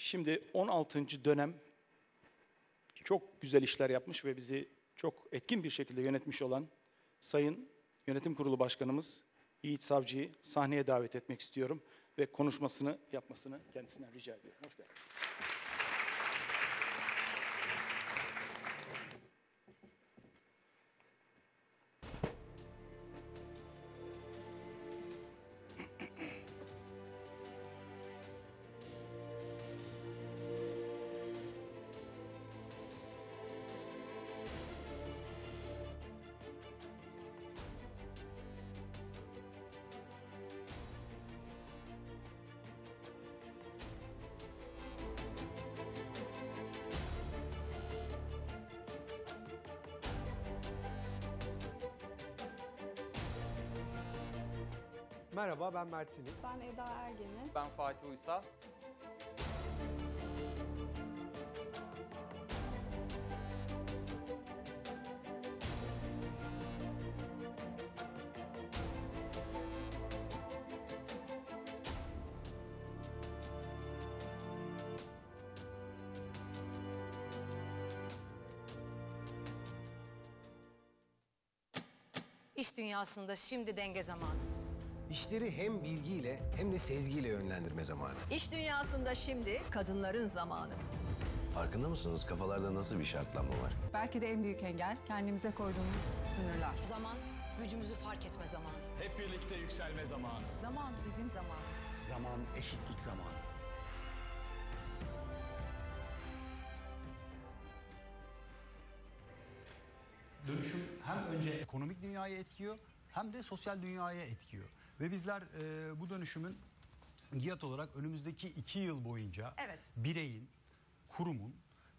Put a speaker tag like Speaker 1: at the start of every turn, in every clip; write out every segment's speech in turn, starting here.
Speaker 1: Şimdi 16. dönem çok güzel işler yapmış ve bizi çok etkin bir şekilde yönetmiş olan Sayın Yönetim Kurulu Başkanımız Yiğit Savcı'yı sahneye davet etmek istiyorum ve konuşmasını yapmasını kendisinden rica ediyorum. Hoş geldiniz. Merhaba ben Mert Ben Eda Ergeni. Ben Fatih Uysal. İş dünyasında şimdi denge zamanı. İşleri hem bilgiyle hem de sezgiyle yönlendirme zamanı. İş dünyasında şimdi kadınların zamanı. Farkında mısınız kafalarda nasıl bir şartlanma var? Belki de en büyük engel kendimize koyduğumuz sınırlar. Zaman gücümüzü fark etme zamanı. Hep birlikte yükselme zamanı. Zaman bizim zaman. Zaman eşitlik zamanı. Dönüşüm hem önce ekonomik dünyaya etkiyor hem de sosyal dünyaya etkiyor. Ve bizler e, bu dönüşümün Giyat olarak önümüzdeki iki yıl boyunca evet. bireyin, kurumun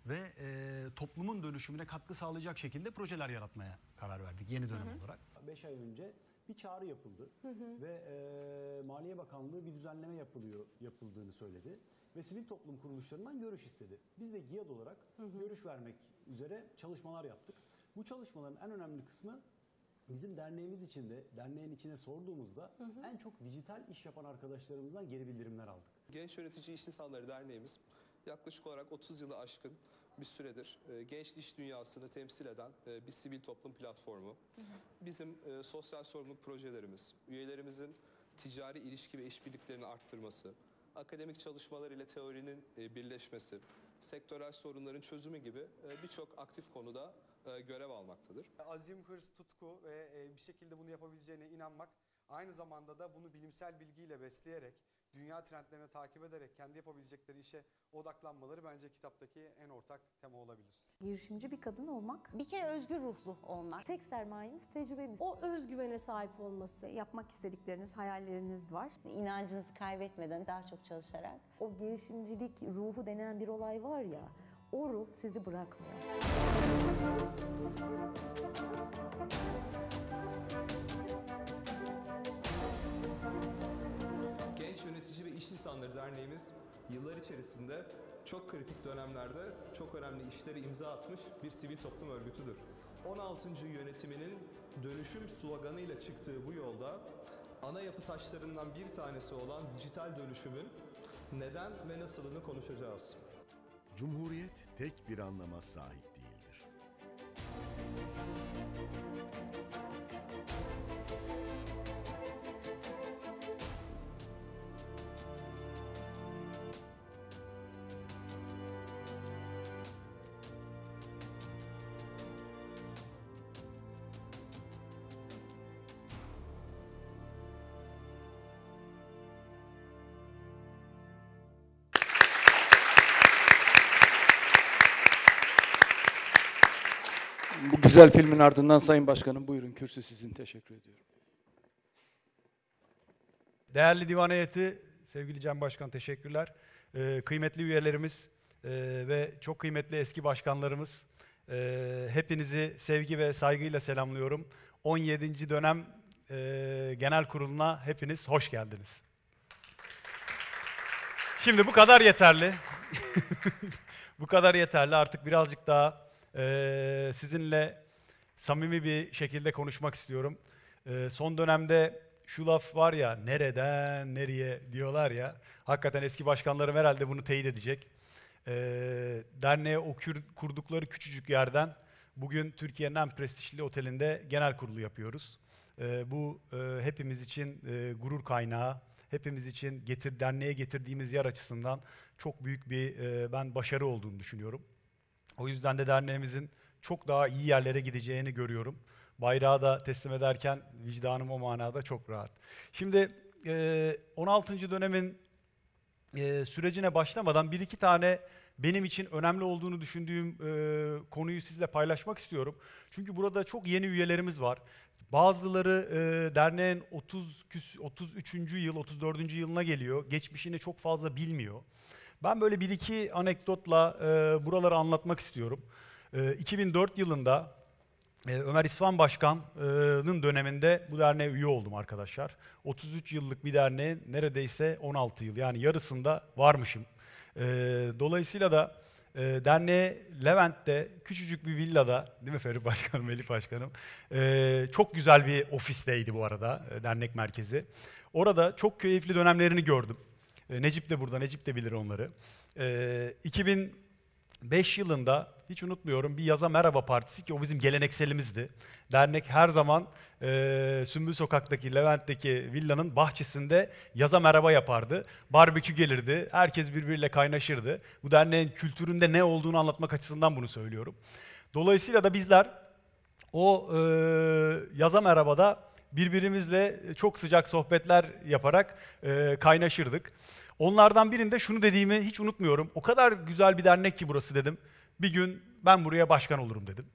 Speaker 1: ve e, toplumun dönüşümüne katkı sağlayacak şekilde projeler yaratmaya karar verdik yeni dönem hı hı. olarak. 5 ay önce bir çağrı yapıldı hı hı. ve e, Maliye Bakanlığı bir düzenleme yapılıyor yapıldığını söyledi ve sivil toplum kuruluşlarından görüş istedi. Biz de GİAD olarak hı hı. görüş vermek üzere çalışmalar yaptık. Bu çalışmaların en önemli kısmı Bizim derneğimiz içinde, derneğin içine sorduğumuzda hı hı. en çok dijital iş yapan arkadaşlarımızdan geri bildirimler aldık. Genç Yönetici İş İnsanları Derneğimiz yaklaşık olarak 30 yılı aşkın bir süredir e, genç iş dünyasını temsil eden e, bir sivil toplum platformu. Hı hı. Bizim e, sosyal sorumluluk projelerimiz, üyelerimizin ticari ilişki ve işbirliklerini arttırması, akademik çalışmalar ile teorinin e, birleşmesi, sektörel sorunların çözümü gibi e, birçok aktif konuda e, görev almaktadır. Azim, hırs, tutku ve e, bir şekilde bunu yapabileceğine inanmak aynı zamanda da bunu bilimsel bilgiyle besleyerek dünya trendlerini takip ederek kendi yapabilecekleri işe odaklanmaları bence kitaptaki en ortak tema olabilir. Girişimci bir kadın olmak, bir kere özgür ruhlu olmak. Tek sermayemiz tecrübemiz. O özgüvene sahip olması. Yapmak istedikleriniz, hayalleriniz var. İnancınızı kaybetmeden daha çok çalışarak. O girişimcilik ruhu denen bir olay var ya, o ruh sizi bırakmıyor. Üretici ve İş İnsanları Derneğimiz yıllar içerisinde çok kritik dönemlerde çok önemli işleri imza atmış bir sivil toplum örgütüdür. 16. yönetiminin dönüşüm sloganıyla çıktığı bu yolda ana yapı taşlarından bir tanesi olan dijital dönüşümün neden ve nasılını konuşacağız. Cumhuriyet tek bir anlama sahip Bu güzel filmin ardından Sayın Başkanım buyurun kürsü sizin. Teşekkür ediyorum. Değerli divan heyeti, sevgili Cem Başkan teşekkürler. Ee, kıymetli üyelerimiz e, ve çok kıymetli eski başkanlarımız, e, hepinizi sevgi ve saygıyla selamlıyorum. 17. dönem e, genel kuruluna hepiniz hoş geldiniz. Şimdi bu kadar yeterli. bu kadar yeterli. Artık birazcık daha e, sizinle samimi bir şekilde konuşmak istiyorum. E, son dönemde şu laf var ya, nereden nereye diyorlar ya, hakikaten eski başkanlarım herhalde bunu teyit edecek. E, derneğe o kurdukları küçücük yerden bugün Türkiye'nin en prestijli otelinde genel kurulu yapıyoruz. E, bu e, hepimiz için e, gurur kaynağı, hepimiz için getir derneğe getirdiğimiz yer açısından çok büyük bir e, ben başarı olduğunu düşünüyorum. O yüzden de derneğimizin çok daha iyi yerlere gideceğini görüyorum. Bayrağı da teslim ederken vicdanım o manada çok rahat. Şimdi 16. E, dönemin e, sürecine başlamadan bir iki tane benim için önemli olduğunu düşündüğüm e, konuyu sizle paylaşmak istiyorum. Çünkü burada çok yeni üyelerimiz var. Bazıları e, derneğin 30 33. yıl, 34. yılına geliyor. Geçmişini çok fazla bilmiyor. Ben böyle bir iki anekdotla e, buraları anlatmak istiyorum. E, 2004 yılında e, Ömer İsvan Başkan'ın döneminde bu derneğe üye oldum arkadaşlar. 33 yıllık bir derneğe neredeyse 16 yıl yani yarısında varmışım. E, dolayısıyla da e, derneğe Levent'te küçücük bir villada, değil mi Ferit Başkanım, Melih Başkanım? E, çok güzel bir ofisteydi bu arada e, dernek merkezi. Orada çok keyifli dönemlerini gördüm. Ee, Necip de burada, Necip de bilir onları. 2005 ee, yılında hiç unutmuyorum bir yaza merhaba partisi ki o bizim gelenekselimizdi. Dernek her zaman e, Sümbül Sokak'taki, Levent'teki villanın bahçesinde yaza merhaba yapardı. Barbekü gelirdi, herkes birbiriyle kaynaşırdı. Bu derneğin kültüründe ne olduğunu anlatmak açısından bunu söylüyorum. Dolayısıyla da bizler o e, yaza merhabada birbirimizle çok sıcak sohbetler yaparak e, kaynaşırdık. Onlardan birinde şunu dediğimi hiç unutmuyorum. O kadar güzel bir dernek ki burası dedim. Bir gün ben buraya başkan olurum dedim.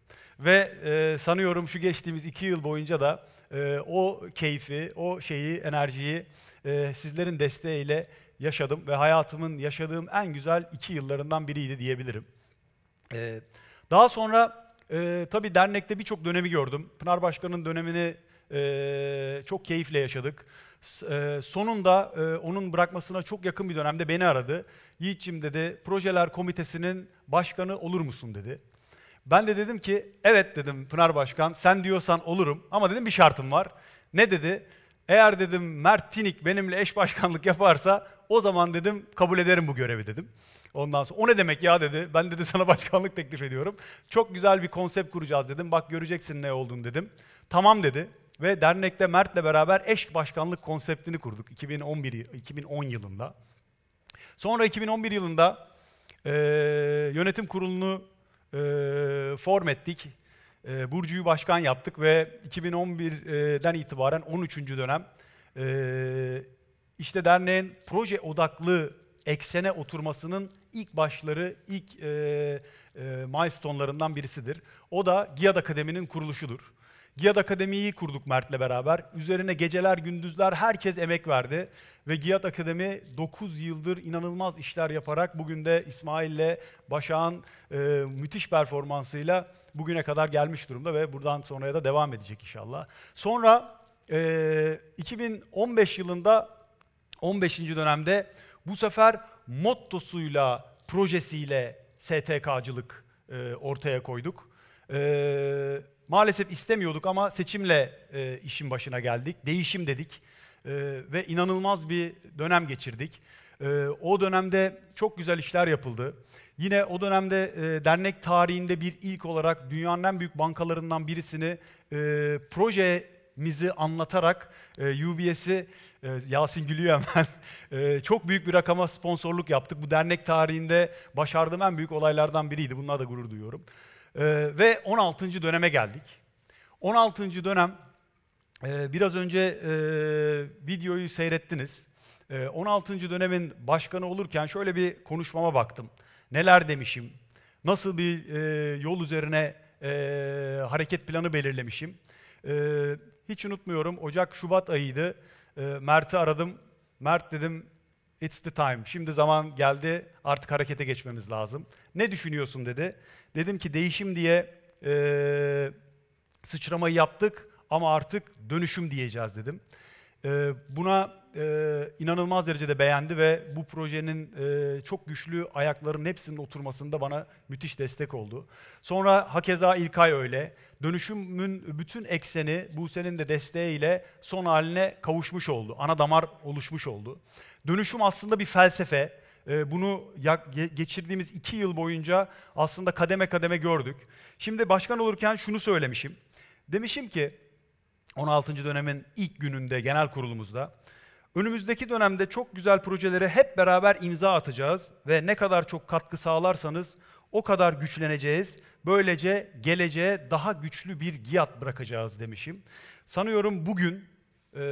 Speaker 1: Ve e, sanıyorum şu geçtiğimiz iki yıl boyunca da e, o keyfi, o şeyi, enerjiyi e, sizlerin desteğiyle yaşadım. Ve hayatımın yaşadığım en güzel iki yıllarından biriydi diyebilirim. E, daha sonra e, tabii dernekte birçok dönemi gördüm. Pınar Başkan'ın dönemini e, çok keyifle yaşadık. E, sonunda e, onun bırakmasına çok yakın bir dönemde beni aradı. Yiğit'ciğim dedi, projeler komitesinin başkanı olur musun dedi. Ben de dedim ki, evet dedim Pınar Başkan, sen diyorsan olurum ama dedim bir şartım var. Ne dedi? Eğer dedim Mert Tinik benimle eş başkanlık yaparsa o zaman dedim kabul ederim bu görevi dedim. Ondan sonra o ne demek ya dedi. Ben dedi sana başkanlık teklif ediyorum. Çok güzel bir konsept kuracağız dedim. Bak göreceksin ne olduğunu dedim. Tamam dedi. Ve dernekte Mert'le beraber eş başkanlık konseptini kurduk 2011, 2010 yılında. Sonra 2011 yılında e, yönetim kurulunu e, form ettik. E, Burcu'yu başkan yaptık ve 2011'den itibaren 13. dönem e, işte derneğin proje odaklı eksene oturmasının ilk başları, ilk e, e, milestone'larından birisidir. O da GİAD Akademi'nin kuruluşudur. Giyad Akademi'yi kurduk Mert'le beraber. Üzerine geceler, gündüzler herkes emek verdi. Ve Giyad Akademi 9 yıldır inanılmaz işler yaparak bugün de İsmail'le Başak'ın e, müthiş performansıyla bugüne kadar gelmiş durumda ve buradan sonraya da devam edecek inşallah. Sonra e, 2015 yılında 15. dönemde bu sefer mottosuyla, projesiyle STK'cılık e, ortaya koyduk. E, Maalesef istemiyorduk ama seçimle e, işin başına geldik. Değişim dedik e, ve inanılmaz bir dönem geçirdik. E, o dönemde çok güzel işler yapıldı. Yine o dönemde e, dernek tarihinde bir ilk olarak dünyanın en büyük bankalarından birisini e, projemizi anlatarak e, UBS'i e, Yasin gülüyor hemen. E, çok büyük bir rakama sponsorluk yaptık. Bu dernek tarihinde başardığım en büyük olaylardan biriydi. Bununla da gurur duyuyorum. Ee, ve 16. döneme geldik. 16. dönem e, biraz önce e, videoyu seyrettiniz. E, 16. dönemin başkanı olurken şöyle bir konuşmama baktım. Neler demişim? Nasıl bir e, yol üzerine e, hareket planı belirlemişim? E, hiç unutmuyorum Ocak Şubat ayıydı. E, Mert'i aradım. Mert dedim It's the time. Şimdi zaman geldi. Artık harekete geçmemiz lazım. Ne düşünüyorsun dedi. Dedim ki değişim diye e, sıçramayı yaptık ama artık dönüşüm diyeceğiz dedim. E, buna e, inanılmaz derecede beğendi ve bu projenin e, çok güçlü ayakların hepsinin oturmasında bana müthiş destek oldu. Sonra hakeza İlkay öyle. Dönüşümün bütün ekseni Buse'nin de desteğiyle son haline kavuşmuş oldu. Ana damar oluşmuş oldu. Dönüşüm aslında bir felsefe. E, bunu geçirdiğimiz iki yıl boyunca aslında kademe kademe gördük. Şimdi başkan olurken şunu söylemişim. Demişim ki 16. dönemin ilk gününde genel kurulumuzda Önümüzdeki dönemde çok güzel projelere hep beraber imza atacağız ve ne kadar çok katkı sağlarsanız o kadar güçleneceğiz. Böylece geleceğe daha güçlü bir giyat bırakacağız demişim. Sanıyorum bugün e,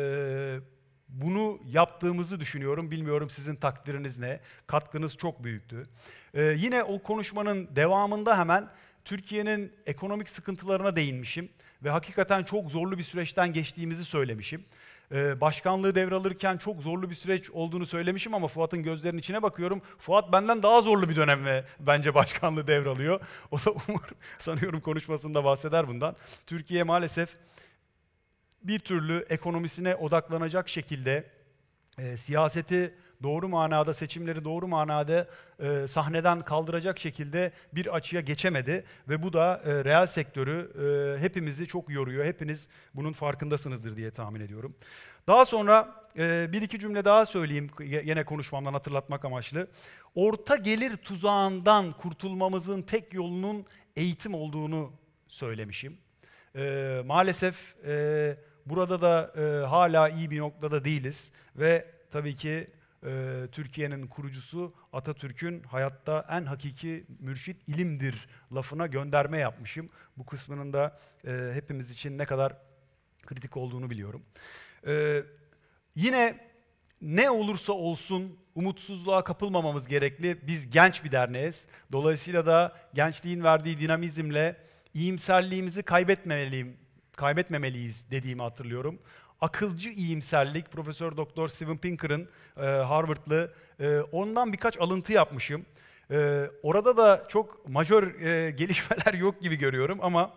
Speaker 1: bunu yaptığımızı düşünüyorum. Bilmiyorum sizin takdiriniz ne? Katkınız çok büyüktü. E, yine o konuşmanın devamında hemen Türkiye'nin ekonomik sıkıntılarına değinmişim ve hakikaten çok zorlu bir süreçten geçtiğimizi söylemişim. Ee, başkanlığı devralırken çok zorlu bir süreç olduğunu söylemişim ama Fuat'ın gözlerinin içine bakıyorum. Fuat benden daha zorlu bir dönemde bence başkanlığı devralıyor. O da umur sanıyorum konuşmasında bahseder bundan. Türkiye maalesef bir türlü ekonomisine odaklanacak şekilde e, siyaseti doğru manada seçimleri doğru manada e, sahneden kaldıracak şekilde bir açıya geçemedi ve bu da e, reel sektörü e, hepimizi çok yoruyor. Hepiniz bunun farkındasınızdır diye tahmin ediyorum. Daha sonra e, bir iki cümle daha söyleyeyim yine konuşmamdan hatırlatmak amaçlı. Orta gelir tuzağından kurtulmamızın tek yolunun eğitim olduğunu söylemişim. E, maalesef e, burada da e, hala iyi bir noktada değiliz ve tabii ki e, Türkiye'nin kurucusu Atatürk'ün hayatta en hakiki mürşit ilimdir lafına gönderme yapmışım. Bu kısmının da e, hepimiz için ne kadar kritik olduğunu biliyorum. E, yine ne olursa olsun umutsuzluğa kapılmamamız gerekli. Biz genç bir derneğiz. Dolayısıyla da gençliğin verdiği dinamizmle iyimserliğimizi kaybetmemeliyim, kaybetmemeliyiz dediğimi hatırlıyorum akılcı iyimserlik Profesör Doktor Steven Pinker'ın e, Harvard'lı e, ondan birkaç alıntı yapmışım. E, orada da çok majör e, gelişmeler yok gibi görüyorum ama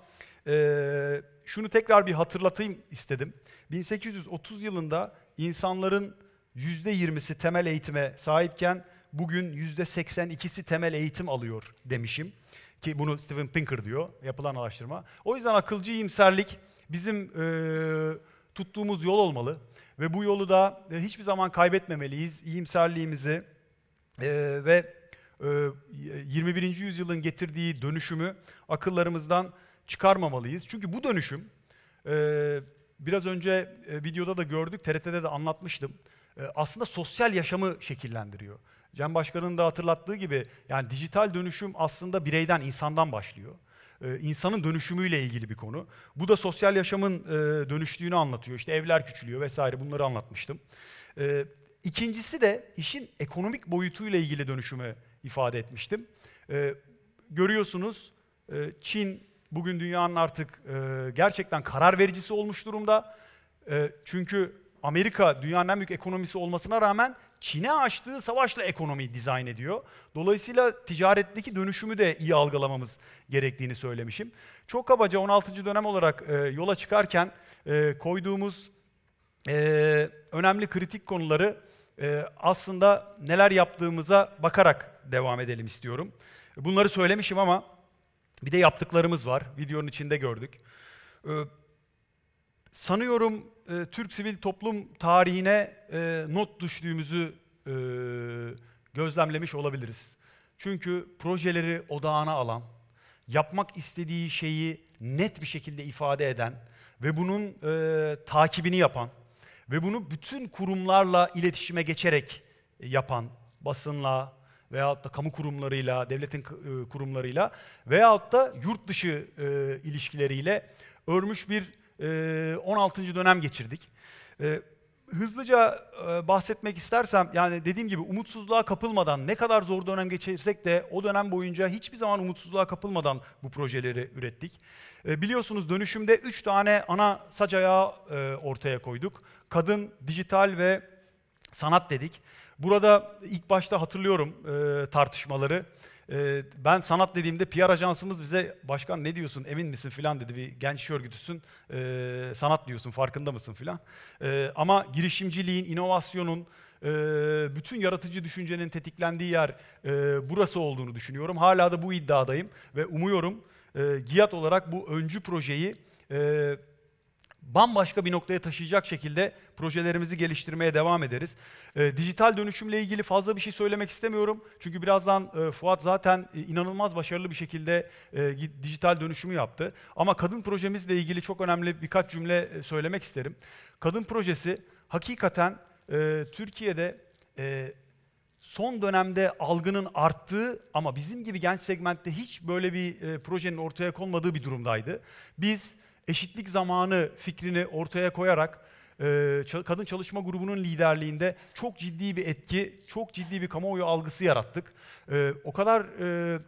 Speaker 1: e, şunu tekrar bir hatırlatayım istedim. 1830 yılında insanların %20'si temel eğitime sahipken bugün %82'si temel eğitim alıyor demişim. Ki bunu Steven Pinker diyor yapılan araştırma. O yüzden akılcı iyimserlik bizim e, tuttuğumuz yol olmalı ve bu yolu da e, hiçbir zaman kaybetmemeliyiz. İyimserliğimizi e, ve 21. E, yüzyılın getirdiği dönüşümü akıllarımızdan çıkarmamalıyız. Çünkü bu dönüşüm biraz önce videoda da gördük, TRT'de de anlatmıştım. Aslında sosyal yaşamı şekillendiriyor. Cem Başkan'ın da hatırlattığı gibi yani dijital dönüşüm aslında bireyden, insandan başlıyor. E, insanın dönüşümüyle ilgili bir konu. Bu da sosyal yaşamın e, dönüştüğünü anlatıyor. İşte evler küçülüyor vesaire bunları anlatmıştım. E, ikincisi de işin ekonomik boyutuyla ilgili dönüşümü ifade etmiştim. E, görüyorsunuz Çin bugün dünyanın artık gerçekten karar vericisi olmuş durumda. çünkü Amerika dünyanın en büyük ekonomisi olmasına rağmen Çin'e açtığı savaşla ekonomiyi dizayn ediyor. Dolayısıyla ticaretteki dönüşümü de iyi algılamamız gerektiğini söylemişim. Çok kabaca 16. dönem olarak e, yola çıkarken e, koyduğumuz e, önemli kritik konuları e, aslında neler yaptığımıza bakarak devam edelim istiyorum. Bunları söylemişim ama bir de yaptıklarımız var. Videonun içinde gördük. E, sanıyorum e, Türk sivil toplum tarihine e, not düştüğümüzü e, gözlemlemiş olabiliriz. Çünkü projeleri odağına alan, yapmak istediği şeyi net bir şekilde ifade eden ve bunun e, takibini yapan ve bunu bütün kurumlarla iletişime geçerek e, yapan basınla veyahut da kamu kurumlarıyla, devletin e, kurumlarıyla veyahut da yurt dışı e, ilişkileriyle örmüş bir 16. Ee, dönem geçirdik. Ee, hızlıca e, bahsetmek istersem, yani dediğim gibi umutsuzluğa kapılmadan, ne kadar zor dönem geçirsek de o dönem boyunca hiçbir zaman umutsuzluğa kapılmadan bu projeleri ürettik. Ee, biliyorsunuz dönüşümde 3 tane ana saç ayağı e, ortaya koyduk. Kadın, dijital ve sanat dedik. Burada ilk başta hatırlıyorum e, tartışmaları. E, ben sanat dediğimde PR ajansımız bize başkan ne diyorsun emin misin filan dedi bir genç iş örgütüsün e, sanat diyorsun farkında mısın filan. E, ama girişimciliğin, inovasyonun, e, bütün yaratıcı düşüncenin tetiklendiği yer e, burası olduğunu düşünüyorum. Hala da bu iddiadayım ve umuyorum e, GİAD olarak bu öncü projeyi bambaşka bir noktaya taşıyacak şekilde projelerimizi geliştirmeye devam ederiz. E, dijital dönüşümle ilgili fazla bir şey söylemek istemiyorum. Çünkü birazdan e, Fuat zaten e, inanılmaz başarılı bir şekilde e, dijital dönüşümü yaptı. Ama kadın projemizle ilgili çok önemli birkaç cümle e, söylemek isterim. Kadın projesi hakikaten e, Türkiye'de e, son dönemde algının arttığı ama bizim gibi genç segmentte hiç böyle bir e, projenin ortaya konmadığı bir durumdaydı. Biz eşitlik zamanı fikrini ortaya koyarak e, kadın çalışma grubunun liderliğinde çok ciddi bir etki, çok ciddi bir kamuoyu algısı yarattık. E, o kadar e,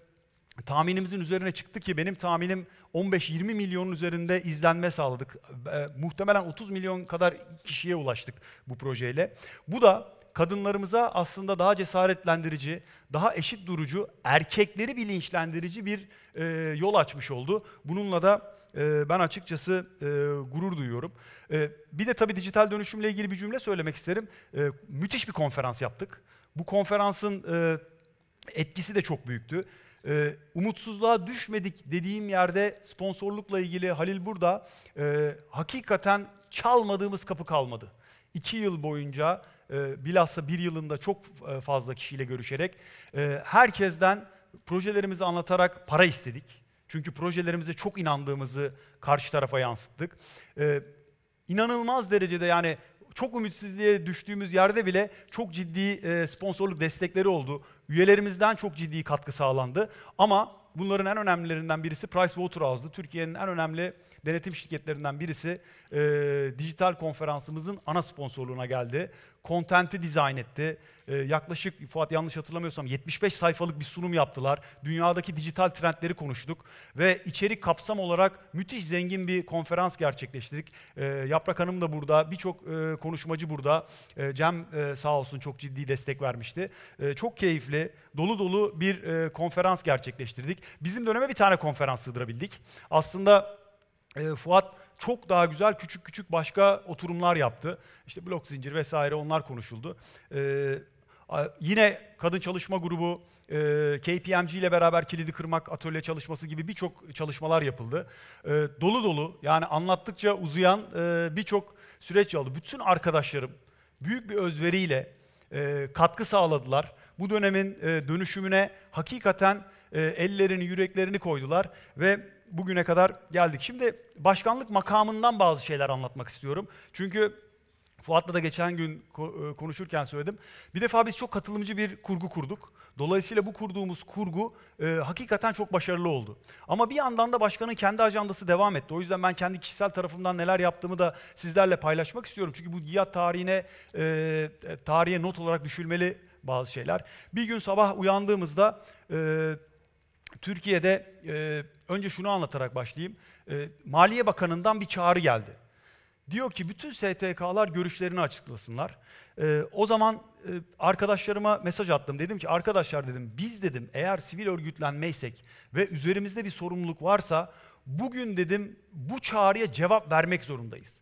Speaker 1: tahminimizin üzerine çıktı ki benim tahminim 15-20 milyonun üzerinde izlenme sağladık. Muhtemelen 30 milyon kadar kişiye ulaştık bu projeyle. Bu da kadınlarımıza aslında daha cesaretlendirici, daha eşit durucu, erkekleri bilinçlendirici bir e, yol açmış oldu. Bununla da ee, ben açıkçası e, gurur duyuyorum. Ee, bir de tabii dijital dönüşümle ilgili bir cümle söylemek isterim. Ee, müthiş bir konferans yaptık. Bu konferansın e, etkisi de çok büyüktü. umutsuzluğa düşmedik dediğim yerde sponsorlukla ilgili Halil burada hakikaten çalmadığımız kapı kalmadı. İki yıl boyunca e, bilhassa bir yılında çok fazla kişiyle görüşerek herkesten projelerimizi anlatarak para istedik. Çünkü projelerimize çok inandığımızı karşı tarafa yansıttık. Ee, inanılmaz derecede yani çok ümitsizliğe düştüğümüz yerde bile çok ciddi e, sponsorluk destekleri oldu. Üyelerimizden çok ciddi katkı sağlandı. Ama bunların en önemlilerinden birisi Price Waterhouse'dı. Türkiye'nin en önemli denetim şirketlerinden birisi e, dijital konferansımızın ana sponsorluğuna geldi. Kontenti dizayn etti. E, yaklaşık Fuat yanlış hatırlamıyorsam 75 sayfalık bir sunum yaptılar. Dünyadaki dijital trendleri konuştuk ve içerik kapsam olarak müthiş zengin bir konferans gerçekleştirdik. E, Yaprak Hanım da burada, birçok e, konuşmacı burada. E, Cem e, sağ olsun çok ciddi destek vermişti. E, çok keyifli, dolu dolu bir e, konferans gerçekleştirdik. Bizim döneme bir tane konferans sığdırabildik. Aslında e, Fuat çok daha güzel küçük küçük başka oturumlar yaptı. İşte blok zincir vesaire onlar konuşuldu. E, yine kadın çalışma grubu, e, KPMG ile beraber kilidi kırmak, atölye çalışması gibi birçok çalışmalar yapıldı. E, dolu dolu yani anlattıkça uzayan e, birçok süreç oldu. Bütün arkadaşlarım büyük bir özveriyle e, katkı sağladılar. Bu dönemin e, dönüşümüne hakikaten e, ellerini, yüreklerini koydular ve bugüne kadar geldik. Şimdi başkanlık makamından bazı şeyler anlatmak istiyorum. Çünkü Fuat'la da geçen gün e, konuşurken söyledim. Bir defa biz çok katılımcı bir kurgu kurduk. Dolayısıyla bu kurduğumuz kurgu e, hakikaten çok başarılı oldu. Ama bir yandan da başkanın kendi ajandası devam etti. O yüzden ben kendi kişisel tarafımdan neler yaptığımı da sizlerle paylaşmak istiyorum. Çünkü bu GİAD tarihine, e, e, tarihe not olarak düşülmeli bazı şeyler. Bir gün sabah uyandığımızda e, Türkiye'de... E, önce şunu anlatarak başlayayım. E, Maliye Bakanı'ndan bir çağrı geldi. Diyor ki bütün STK'lar görüşlerini açıklasınlar. E, o zaman e, arkadaşlarıma mesaj attım. Dedim ki arkadaşlar dedim biz dedim eğer sivil örgütlenmeysek ve üzerimizde bir sorumluluk varsa bugün dedim bu çağrıya cevap vermek zorundayız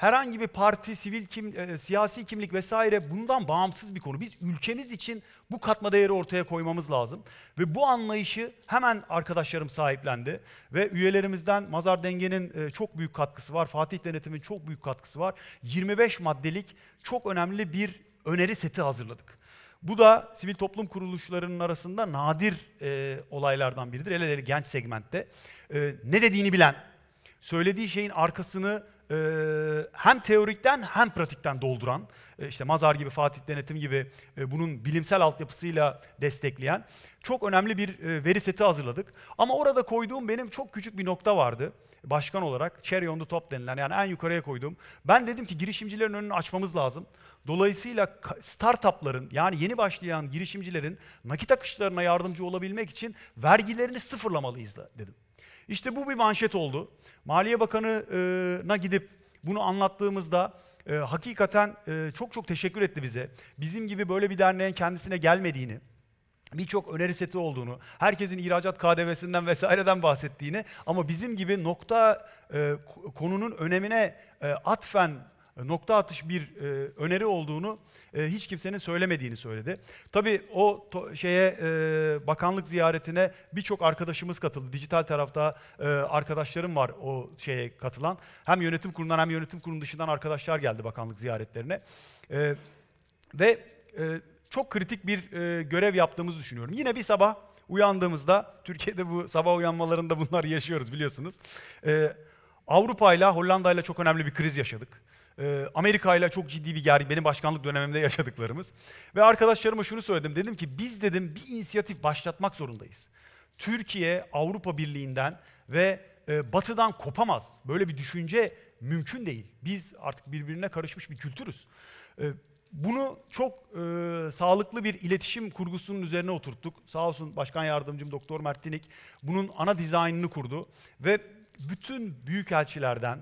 Speaker 1: herhangi bir parti, sivil kim, e, siyasi kimlik vesaire bundan bağımsız bir konu. Biz ülkemiz için bu katma değeri ortaya koymamız lazım. Ve bu anlayışı hemen arkadaşlarım sahiplendi. Ve üyelerimizden Mazar Denge'nin e, çok büyük katkısı var. Fatih Denetim'in çok büyük katkısı var. 25 maddelik çok önemli bir öneri seti hazırladık. Bu da sivil toplum kuruluşlarının arasında nadir e, olaylardan biridir. Hele hele genç segmentte. E, ne dediğini bilen, söylediği şeyin arkasını ee, hem teorikten hem pratikten dolduran, e, işte Mazar gibi, Fatih Denetim gibi e, bunun bilimsel altyapısıyla destekleyen çok önemli bir e, veri seti hazırladık. Ama orada koyduğum benim çok küçük bir nokta vardı başkan olarak cherry on the top denilen yani en yukarıya koyduğum. Ben dedim ki girişimcilerin önünü açmamız lazım. Dolayısıyla startupların yani yeni başlayan girişimcilerin nakit akışlarına yardımcı olabilmek için vergilerini sıfırlamalıyız da dedim. İşte bu bir manşet oldu. Maliye Bakanı'na gidip bunu anlattığımızda e, hakikaten e, çok çok teşekkür etti bize. Bizim gibi böyle bir derneğin kendisine gelmediğini, birçok öneri seti olduğunu, herkesin ihracat KDV'sinden vesaireden bahsettiğini ama bizim gibi nokta e, konunun önemine e, atfen e, nokta atış bir e, öneri olduğunu e, hiç kimsenin söylemediğini söyledi. Tabii o şeye bakanlık ziyaretine birçok arkadaşımız katıldı. Dijital tarafta arkadaşlarım var o şeye katılan. Hem yönetim kurulundan hem yönetim kurulu dışından arkadaşlar geldi bakanlık ziyaretlerine. ve çok kritik bir görev yaptığımızı düşünüyorum. Yine bir sabah uyandığımızda, Türkiye'de bu sabah uyanmalarında bunlar yaşıyoruz biliyorsunuz. Avrupa'yla Hollanda'yla çok önemli bir kriz yaşadık. Ee, Amerika ile çok ciddi bir gergin, benim başkanlık dönemimde yaşadıklarımız. Ve arkadaşlarıma şunu söyledim, dedim ki biz dedim bir inisiyatif başlatmak zorundayız. Türkiye Avrupa Birliği'nden ve e, Batı'dan kopamaz. Böyle bir düşünce mümkün değil. Biz artık birbirine karışmış bir kültürüz. Ee, bunu çok e, sağlıklı bir iletişim kurgusunun üzerine oturttuk. Sağ olsun Başkan Yardımcım Doktor Mert Dinik bunun ana dizaynını kurdu ve bütün büyük elçilerden,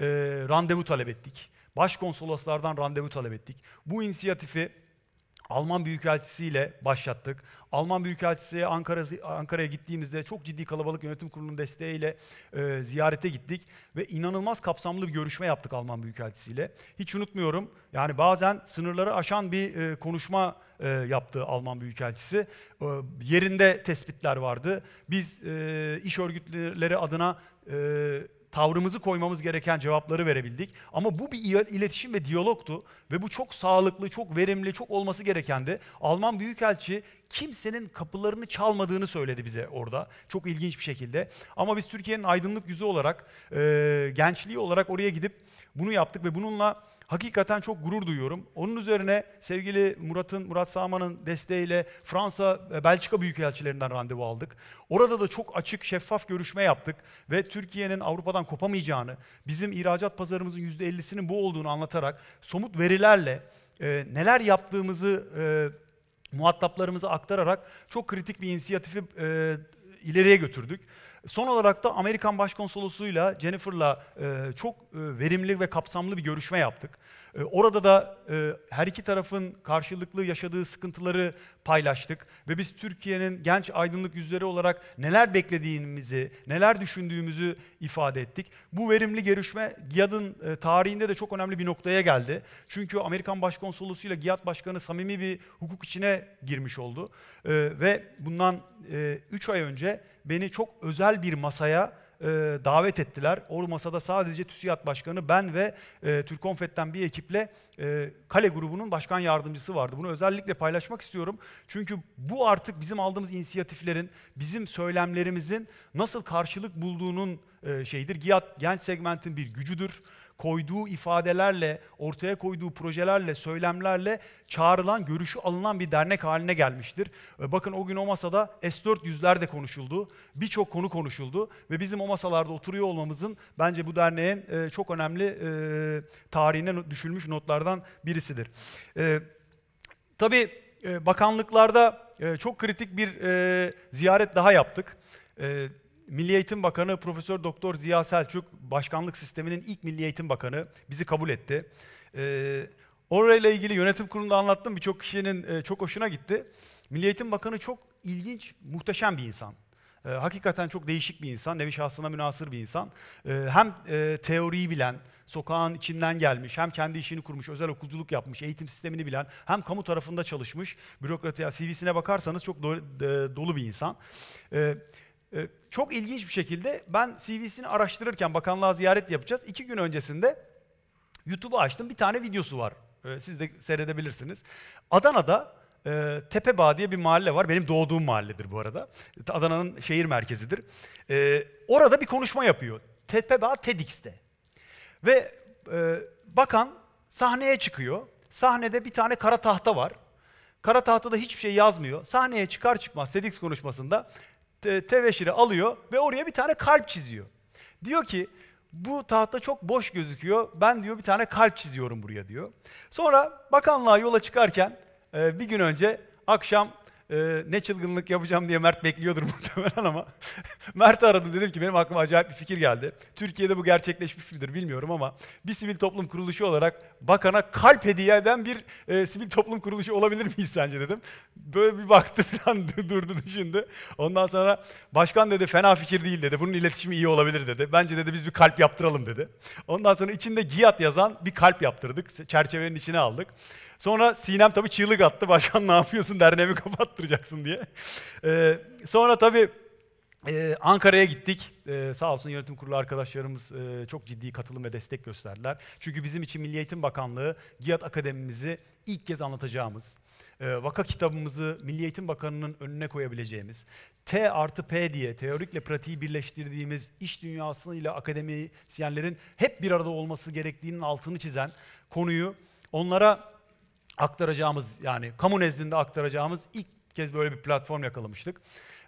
Speaker 1: e, randevu talep ettik. Başkonsoloslardan randevu talep ettik. Bu inisiyatifi Alman Büyükelçisi ile başlattık. Alman Büyükelçisi'ye Ankara, Ankara'ya gittiğimizde çok ciddi kalabalık yönetim kurulunun desteğiyle e, ziyarete gittik ve inanılmaz kapsamlı bir görüşme yaptık Alman Büyükelçisi ile. Hiç unutmuyorum yani bazen sınırları aşan bir e, konuşma e, yaptı Alman Büyükelçisi. E, yerinde tespitler vardı. Biz e, iş örgütleri adına e, tavrımızı koymamız gereken cevapları verebildik. Ama bu bir iletişim ve diyalogtu ve bu çok sağlıklı, çok verimli, çok olması gerekendi. Alman Büyükelçi kimsenin kapılarını çalmadığını söyledi bize orada. Çok ilginç bir şekilde. Ama biz Türkiye'nin aydınlık yüzü olarak, e, gençliği olarak oraya gidip bunu yaptık ve bununla Hakikaten çok gurur duyuyorum. Onun üzerine sevgili Murat'ın, Murat Sağman'ın desteğiyle Fransa, ve Belçika Büyükelçilerinden randevu aldık. Orada da çok açık, şeffaf görüşme yaptık ve Türkiye'nin Avrupa'dan kopamayacağını, bizim ihracat pazarımızın %50'sinin bu olduğunu anlatarak somut verilerle e, neler yaptığımızı e, muhataplarımıza aktararak çok kritik bir inisiyatifi e, ileriye götürdük. Son olarak da Amerikan Başkonsolosuyla Jennifer'la e, çok e, verimli ve kapsamlı bir görüşme yaptık. Ee, orada da e, her iki tarafın karşılıklı yaşadığı sıkıntıları paylaştık ve biz Türkiye'nin genç aydınlık yüzleri olarak neler beklediğimizi, neler düşündüğümüzü ifade ettik. Bu verimli görüşme GİAD'ın e, tarihinde de çok önemli bir noktaya geldi. Çünkü Amerikan Başkonsolosu ile GİAD Başkanı samimi bir hukuk içine girmiş oldu. Ee, ve bundan 3 e, ay önce beni çok özel bir masaya e, davet ettiler. O masada sadece TÜSİAD Başkanı, ben ve e, Türkonfet'ten bir ekiple e, Kale grubunun başkan yardımcısı vardı. Bunu özellikle paylaşmak istiyorum. Çünkü bu artık bizim aldığımız inisiyatiflerin, bizim söylemlerimizin nasıl karşılık bulduğunun e, şeyidir. GİAD genç segmentin bir gücüdür koyduğu ifadelerle, ortaya koyduğu projelerle, söylemlerle çağrılan, görüşü alınan bir dernek haline gelmiştir. Ve bakın o gün o masada S400'ler de konuşuldu. Birçok konu konuşuldu ve bizim o masalarda oturuyor olmamızın bence bu derneğin e, çok önemli e, tarihine düşülmüş notlardan birisidir. E, tabii e, bakanlıklarda e, çok kritik bir e, ziyaret daha yaptık. E, Milli Eğitim Bakanı Profesör Doktor Ziya Selçuk, başkanlık sisteminin ilk Milli Eğitim Bakanı bizi kabul etti. Ee, orayla ilgili yönetim kurulunda anlattım birçok kişinin e, çok hoşuna gitti. Milli Eğitim Bakanı çok ilginç, muhteşem bir insan. E, hakikaten çok değişik bir insan, nevi şahsına münasır bir insan. E, hem e, teoriyi bilen, sokağın içinden gelmiş, hem kendi işini kurmuş, özel okulculuk yapmış, eğitim sistemini bilen, hem kamu tarafında çalışmış, bürokratiye, CV'sine bakarsanız çok do, e, dolu bir insan. E, ee, çok ilginç bir şekilde ben CV'sini araştırırken bakanlığa ziyaret yapacağız. İki gün öncesinde YouTube'u açtım. Bir tane videosu var. Ee, siz de seyredebilirsiniz. Adana'da e, Tepebağ diye bir mahalle var. Benim doğduğum mahalledir bu arada. E, Adana'nın şehir merkezidir. E, orada bir konuşma yapıyor. Tepebağ TEDx'te. Ve e, bakan sahneye çıkıyor. Sahnede bir tane kara tahta var. Kara tahtada hiçbir şey yazmıyor. Sahneye çıkar çıkmaz TEDx konuşmasında teveşiri alıyor ve oraya bir tane kalp çiziyor. Diyor ki bu tahta çok boş gözüküyor. Ben diyor bir tane kalp çiziyorum buraya diyor. Sonra bakanlığa yola çıkarken e, bir gün önce akşam ee, ne çılgınlık yapacağım diye Mert bekliyordur muhtemelen ama Mert'i aradım dedim ki benim aklıma acayip bir fikir geldi. Türkiye'de bu gerçekleşmiş midir bilmiyorum ama bir sivil toplum kuruluşu olarak bakana kalp hediye eden bir e, sivil toplum kuruluşu olabilir miyiz sence dedim. Böyle bir baktı falan durdu düşündü. Ondan sonra başkan dedi fena fikir değil dedi. Bunun iletişimi iyi olabilir dedi. Bence dedi biz bir kalp yaptıralım dedi. Ondan sonra içinde Giyat yazan bir kalp yaptırdık. Çerçevenin içine aldık. Sonra Sinem tabii çığlık attı. Başkan ne yapıyorsun derneğimi kapattıracaksın diye. Ee, sonra tabii ee, Ankara'ya gittik. Ee, sağ olsun yönetim kurulu arkadaşlarımız e, çok ciddi katılım ve destek gösterdiler. Çünkü bizim için Milli Eğitim Bakanlığı GİAD Akademimizi ilk kez anlatacağımız, e, vaka kitabımızı Milli Eğitim Bakanı'nın önüne koyabileceğimiz, T artı P diye teorikle pratiği birleştirdiğimiz iş ile akademisyenlerin hep bir arada olması gerektiğinin altını çizen konuyu onlara aktaracağımız yani kamu nezdinde aktaracağımız ilk kez böyle bir platform yakalamıştık.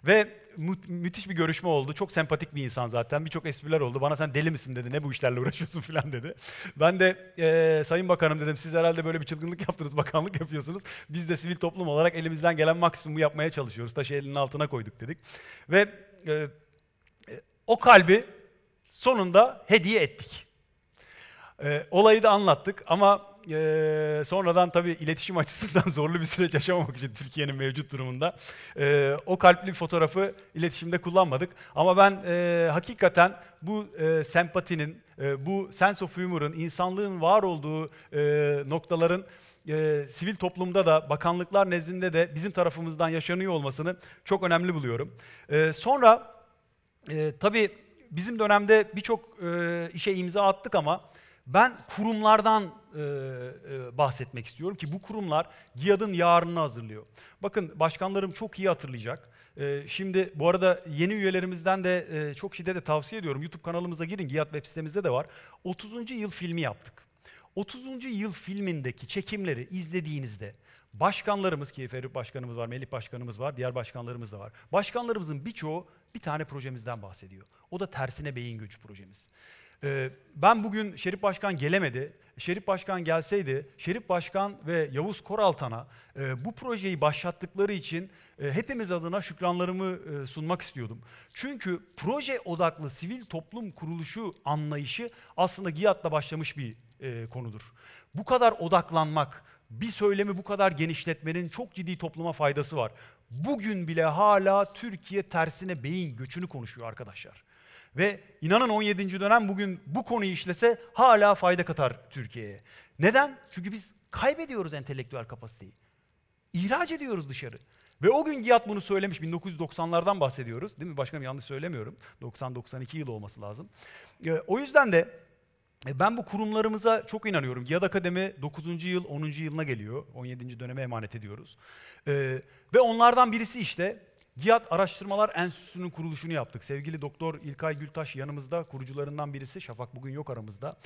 Speaker 1: Ve mü- müthiş bir görüşme oldu. Çok sempatik bir insan zaten. Birçok espriler oldu. Bana sen deli misin dedi. Ne bu işlerle uğraşıyorsun falan dedi. Ben de e, Sayın Bakanım dedim siz herhalde böyle bir çılgınlık yaptınız. Bakanlık yapıyorsunuz. Biz de sivil toplum olarak elimizden gelen maksimumu yapmaya çalışıyoruz. Taşı elinin altına koyduk dedik. Ve e, o kalbi sonunda hediye ettik. E, olayı da anlattık ama e, sonradan tabii iletişim açısından zorlu bir süreç yaşamamak için Türkiye'nin mevcut durumunda e, o kalpli fotoğrafı iletişimde kullanmadık. Ama ben e, hakikaten bu e, sempatinin, e, bu sense of humor'ın, insanlığın var olduğu e, noktaların e, sivil toplumda da bakanlıklar nezdinde de bizim tarafımızdan yaşanıyor olmasını çok önemli buluyorum. E, sonra e, tabii bizim dönemde birçok e, işe imza attık ama ben kurumlardan e, e, bahsetmek istiyorum ki bu kurumlar GİAD'ın yarını hazırlıyor. Bakın başkanlarım çok iyi hatırlayacak. E, şimdi bu arada yeni üyelerimizden de e, çok şiddetle tavsiye ediyorum. YouTube kanalımıza girin, GİAD web sitemizde de var. 30. yıl filmi yaptık. 30. yıl filmindeki çekimleri izlediğinizde başkanlarımız ki Ferit Başkanımız var, Melih Başkanımız var, diğer başkanlarımız da var. Başkanlarımızın birçoğu bir tane projemizden bahsediyor. O da tersine beyin gücü projemiz. Ee, ben bugün Şerif Başkan gelemedi. Şerif Başkan gelseydi, Şerif Başkan ve Yavuz Koraltan'a e, bu projeyi başlattıkları için e, hepimiz adına şükranlarımı e, sunmak istiyordum. Çünkü proje odaklı sivil toplum kuruluşu anlayışı aslında GİAD'la başlamış bir e, konudur. Bu kadar odaklanmak, bir söylemi bu kadar genişletmenin çok ciddi topluma faydası var. Bugün bile hala Türkiye tersine beyin göçünü konuşuyor arkadaşlar. Ve inanın 17. dönem bugün bu konuyu işlese hala fayda katar Türkiye'ye. Neden? Çünkü biz kaybediyoruz entelektüel kapasiteyi. İhraç ediyoruz dışarı. Ve o gün Giyat bunu söylemiş. 1990'lardan bahsediyoruz. Değil mi? Başkanım yanlış söylemiyorum. 90-92 yıl olması lazım. Ee, o yüzden de e, ben bu kurumlarımıza çok inanıyorum. Giyad Akademi 9. yıl, 10. yılına geliyor. 17. döneme emanet ediyoruz. Ee, ve onlardan birisi işte GİAD Araştırmalar Enstitüsü'nün kuruluşunu yaptık. Sevgili Doktor İlkay Gültaş yanımızda, kurucularından birisi. Şafak bugün yok aramızda.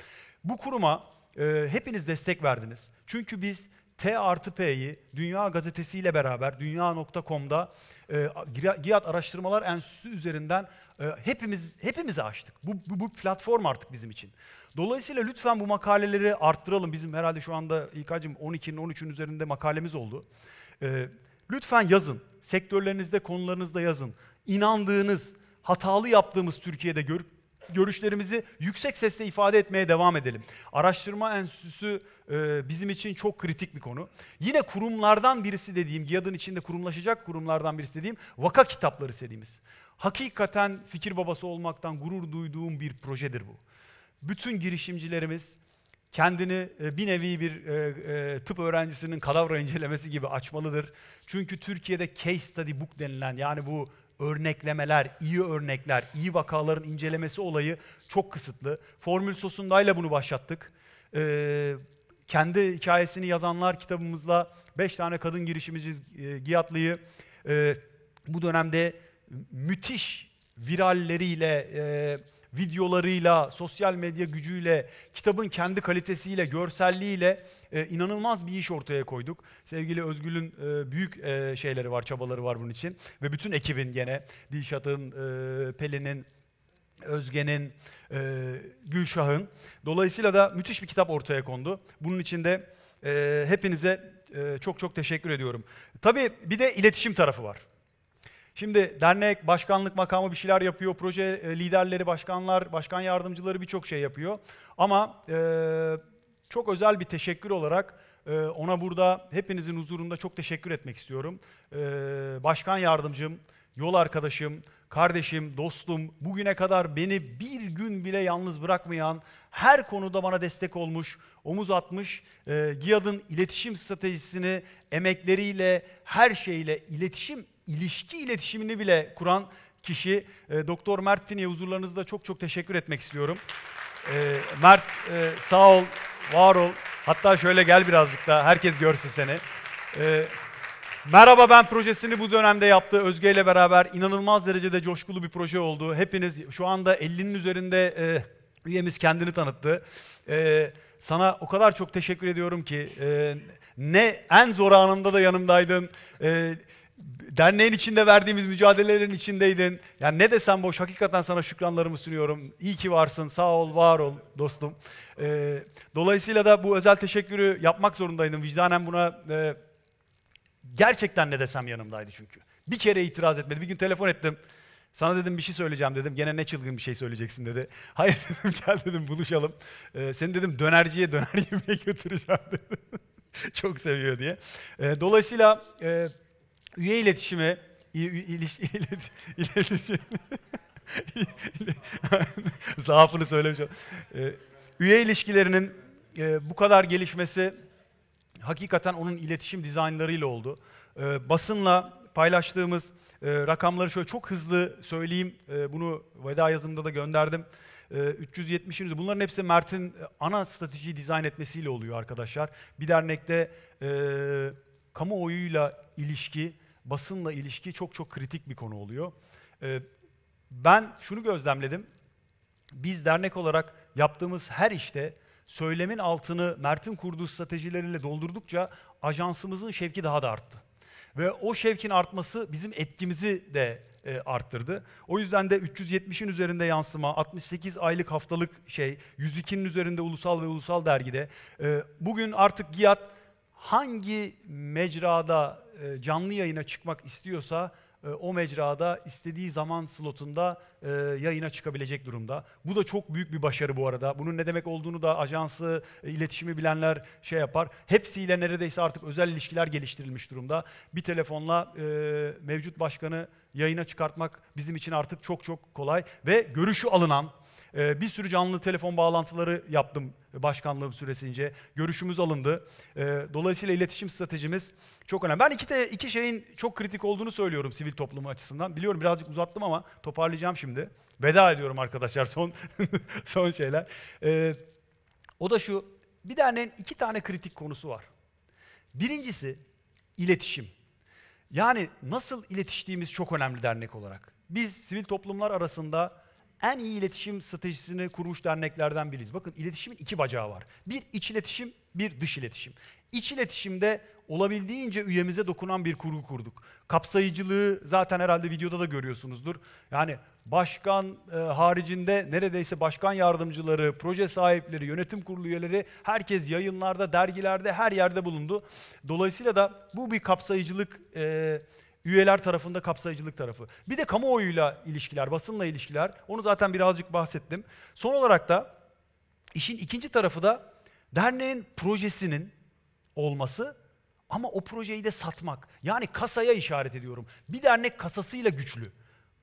Speaker 1: Bu kuruma e, hepiniz destek verdiniz. Çünkü biz T artı P'yi Dünya Gazetesi ile beraber dünya.com'da e, GİAD Araştırmalar Enstitüsü üzerinden e, hepimiz hepimizi açtık. Bu, bu, bu platform artık bizim için. Dolayısıyla lütfen bu makaleleri arttıralım. Bizim herhalde şu anda İlkay'cığım 12'nin 13'ün üzerinde makalemiz oldu. E, Lütfen yazın. Sektörlerinizde, konularınızda yazın. İnandığınız, hatalı yaptığımız Türkiye'de görüp görüşlerimizi yüksek sesle ifade etmeye devam edelim. Araştırma enstitüsü e, bizim için çok kritik bir konu. Yine kurumlardan birisi dediğim, GİAD'ın içinde kurumlaşacak kurumlardan birisi dediğim vaka kitapları serimiz. Hakikaten fikir babası olmaktan gurur duyduğum bir projedir bu. Bütün girişimcilerimiz, kendini e, bir nevi bir e, e, tıp öğrencisinin kadavra incelemesi gibi açmalıdır. Çünkü Türkiye'de case study book denilen yani bu örneklemeler, iyi örnekler, iyi vakaların incelemesi olayı çok kısıtlı. Formül sosundayla bunu başlattık. kendi hikayesini yazanlar kitabımızla 5 tane kadın girişimci e, Giyatlı'yı bu dönemde müthiş viralleriyle e, videolarıyla, sosyal medya gücüyle, kitabın kendi kalitesiyle, görselliğiyle e, inanılmaz bir iş ortaya koyduk. Sevgili Özgül'ün e, büyük e, şeyleri var, çabaları var bunun için. Ve bütün ekibin gene, Dilşat'ın, e, Pelin'in, Özge'nin, e, Gülşah'ın. Dolayısıyla da müthiş bir kitap ortaya kondu. Bunun için de e, hepinize e, çok çok teşekkür ediyorum. Tabii bir de iletişim tarafı var. Şimdi dernek, başkanlık makamı bir şeyler yapıyor, proje e, liderleri, başkanlar, başkan yardımcıları birçok şey yapıyor. Ama e, çok özel bir teşekkür olarak e, ona burada hepinizin huzurunda çok teşekkür etmek istiyorum. E, başkan yardımcım, yol arkadaşım, kardeşim, dostum, bugüne kadar beni bir gün bile yalnız bırakmayan, her konuda bana destek olmuş, omuz atmış, e, GİAD'ın iletişim stratejisini emekleriyle, her şeyle, iletişim ilişki iletişimini bile kuran kişi e, Doktor Mert Tini'ye huzurlarınızda çok çok teşekkür etmek istiyorum. E, Mert e, sağ ol, var ol. Hatta şöyle gel birazcık da herkes görsün seni. Merhaba ben projesini bu dönemde yaptı. Özge ile beraber inanılmaz derecede coşkulu bir proje oldu. Hepiniz şu anda 50'nin üzerinde e, üyemiz kendini tanıttı. E, sana o kadar çok teşekkür ediyorum ki e, ne en zor anında da yanımdaydın. E, derneğin içinde verdiğimiz mücadelelerin içindeydin. Yani ne desem boş. Hakikaten sana şükranlarımı sunuyorum. İyi ki varsın. Sağ ol, var ol dostum. Ee, dolayısıyla da bu özel teşekkürü yapmak zorundaydım. Vicdanen buna e, gerçekten ne desem yanımdaydı çünkü. Bir kere itiraz etmedi. Bir gün telefon ettim. Sana dedim bir şey söyleyeceğim dedim. Gene ne çılgın bir şey söyleyeceksin dedi. Hayır dedim gel dedim buluşalım. Ee, seni dedim dönerciye döner yemeğe götüreceğim dedi. Çok seviyor diye. Ee, dolayısıyla... E, üye iletişimi, iliş, ilet, iletişim, zaafını söylemişim. Ee, üye ilişkilerinin e, bu kadar gelişmesi hakikaten onun iletişim dizaynlarıyla oldu. Ee, basınla paylaştığımız e, rakamları şöyle çok hızlı söyleyeyim. E, bunu veda yazımda da gönderdim. E, 370'iniz. Bunların hepsi Mert'in e, ana stratejiyi dizayn etmesiyle oluyor arkadaşlar. Bir dernekte e, kamuoyuyla ilişki, basınla ilişki çok çok kritik bir konu oluyor. E, ben şunu gözlemledim. Biz dernek olarak yaptığımız her işte söylemin altını Mert'in kurduğu stratejileriyle doldurdukça ajansımızın şevki daha da arttı. Ve o şevkin artması bizim etkimizi de e, arttırdı. O yüzden de 370'in üzerinde yansıma, 68 aylık haftalık şey, 102'nin üzerinde ulusal ve ulusal dergide. E, bugün artık GİAD hangi mecrada e, canlı yayına çıkmak istiyorsa e, o mecrada istediği zaman slotunda e, yayına çıkabilecek durumda. Bu da çok büyük bir başarı bu arada. Bunun ne demek olduğunu da ajansı, iletişimi bilenler şey yapar. Hepsiyle neredeyse artık özel ilişkiler geliştirilmiş durumda. Bir telefonla mevcut başkanı yayına çıkartmak bizim için artık çok çok kolay ve görüşü alınan, ee, bir sürü canlı telefon bağlantıları yaptım başkanlığım süresince. Görüşümüz alındı. Ee, dolayısıyla iletişim stratejimiz çok önemli. Ben iki, de, iki şeyin çok kritik olduğunu söylüyorum sivil toplumu açısından. Biliyorum birazcık uzattım ama toparlayacağım şimdi. Veda ediyorum arkadaşlar son son şeyler. Ee, o da şu, bir tane iki tane kritik konusu var. Birincisi iletişim. Yani nasıl iletiştiğimiz çok önemli dernek olarak. Biz sivil toplumlar arasında en iyi iletişim stratejisini kurmuş derneklerden biriyiz. Bakın iletişimin iki bacağı var. Bir iç iletişim, bir dış iletişim. İç iletişimde olabildiğince üyemize dokunan bir kurgu kurduk. Kapsayıcılığı zaten herhalde videoda da görüyorsunuzdur. Yani başkan e, haricinde neredeyse başkan yardımcıları, proje sahipleri, yönetim kurulu üyeleri herkes yayınlarda, dergilerde her yerde bulundu. Dolayısıyla da bu bir kapsayıcılık e, üyeler tarafında kapsayıcılık tarafı. Bir de kamuoyuyla ilişkiler, basınla ilişkiler. Onu zaten birazcık bahsettim. Son olarak da işin ikinci tarafı da derneğin projesinin olması ama o projeyi de satmak. Yani kasaya işaret ediyorum. Bir dernek kasasıyla güçlü.